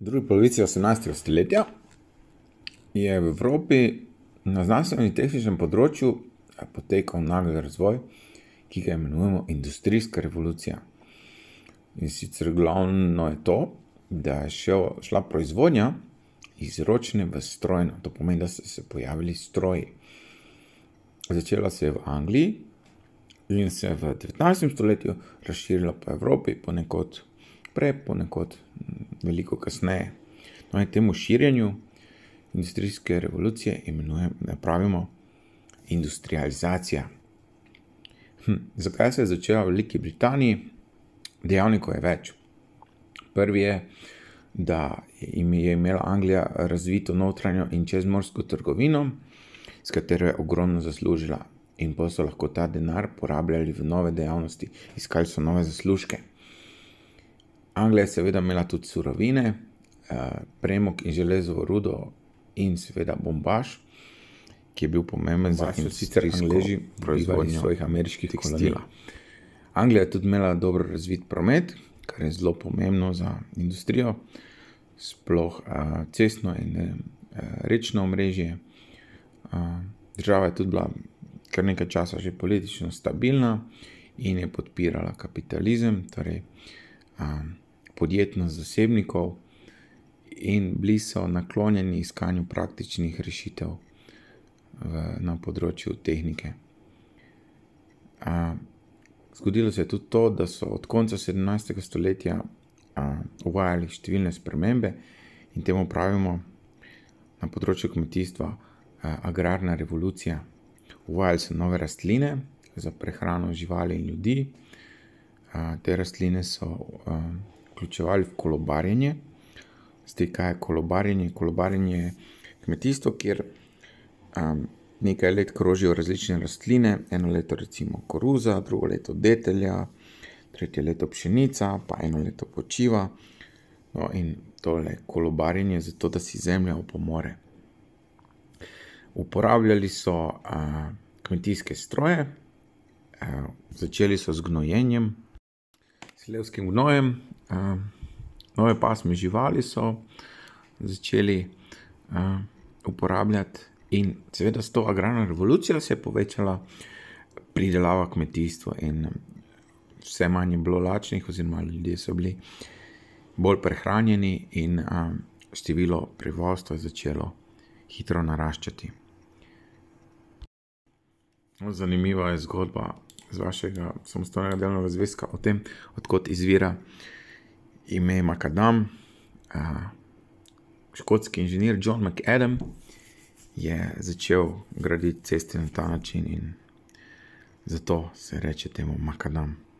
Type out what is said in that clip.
drugi polovici 18. stoletja je v Evropi na znanstvenem in tehničnem področju potekal nagli razvoj, ki ga imenujemo industrijska revolucija. In sicer glavno je to, da je šel, šla proizvodnja iz ročne v strojno, to pomeni, da so se pojavili stroji. Začela se je v Angliji in se je v 19. stoletju razširila po Evropi, ponekod prej, ponekod veliko kasneje. No, temu širjenju industrijske revolucije imenujem, pravimo industrializacija. Hm, zakaj se je začela v Veliki Britaniji? Dejavnikov je več. Prvi je, da je imela Anglija razvito notranjo in čezmorsko trgovino, s katero je ogromno zaslužila. In pa so lahko ta denar porabljali v nove dejavnosti, iskali so nove zaslužke. Anglija je seveda imela tudi surovine, eh, premog in železo rudo, in seveda bombaž, ki je bil pomemben za industrijsko proizvodnjo svojih ameriških tekstil. Anglija je tudi imela dobro razvit promet, kar je zelo pomembno za industrijo, sploh eh, cestno in eh, rečno omrežje. Država je tudi bila kar nekaj časa že politično stabilna in je podpirala kapitalizem, torej podjetnost zasebnikov in bili so naklonjeni iskanju praktičnih rešitev v, na področju tehnike. A, zgodilo se je tudi to, da so od konca 17. stoletja a, uvajali številne spremembe in temu pravimo na področju kmetijstva a, agrarna revolucija. Uvajali so nove rastline za prehrano živali in ljudi. Te rastline so vključevali v kolobarjenje. Zdaj, kaj je kolobarjenje? Kolobarjenje je kmetijstvo, kjer um, nekaj let krožijo različne rastline, eno leto recimo koruza, drugo leto detelja, tretje leto pšenica, pa eno leto počiva. No, in tole kolobarjenje je zato, da si zemlja opomore. Uporabljali so uh, kmetijske stroje, uh, začeli so z gnojenjem, s levskim gnojem, uh, nove pasme živali so začeli uh, uporabljati, in seveda s to agrarno revolucijo se je povečala pridelava kmetijstva, in vse manj je bilo lačnih, oziroma ljudje so bili bolj prehranjeni, in uh, število prevozstva je začelo hitro naraščati. No, zanimiva je zgodba. Z vašega samostalnega delovnega zvezka o tem, odkot izvira uh, ime Makadam, uh, škotski inženir John McAdam je začel graditi ceste na ta način in zato se reče temu Makadam.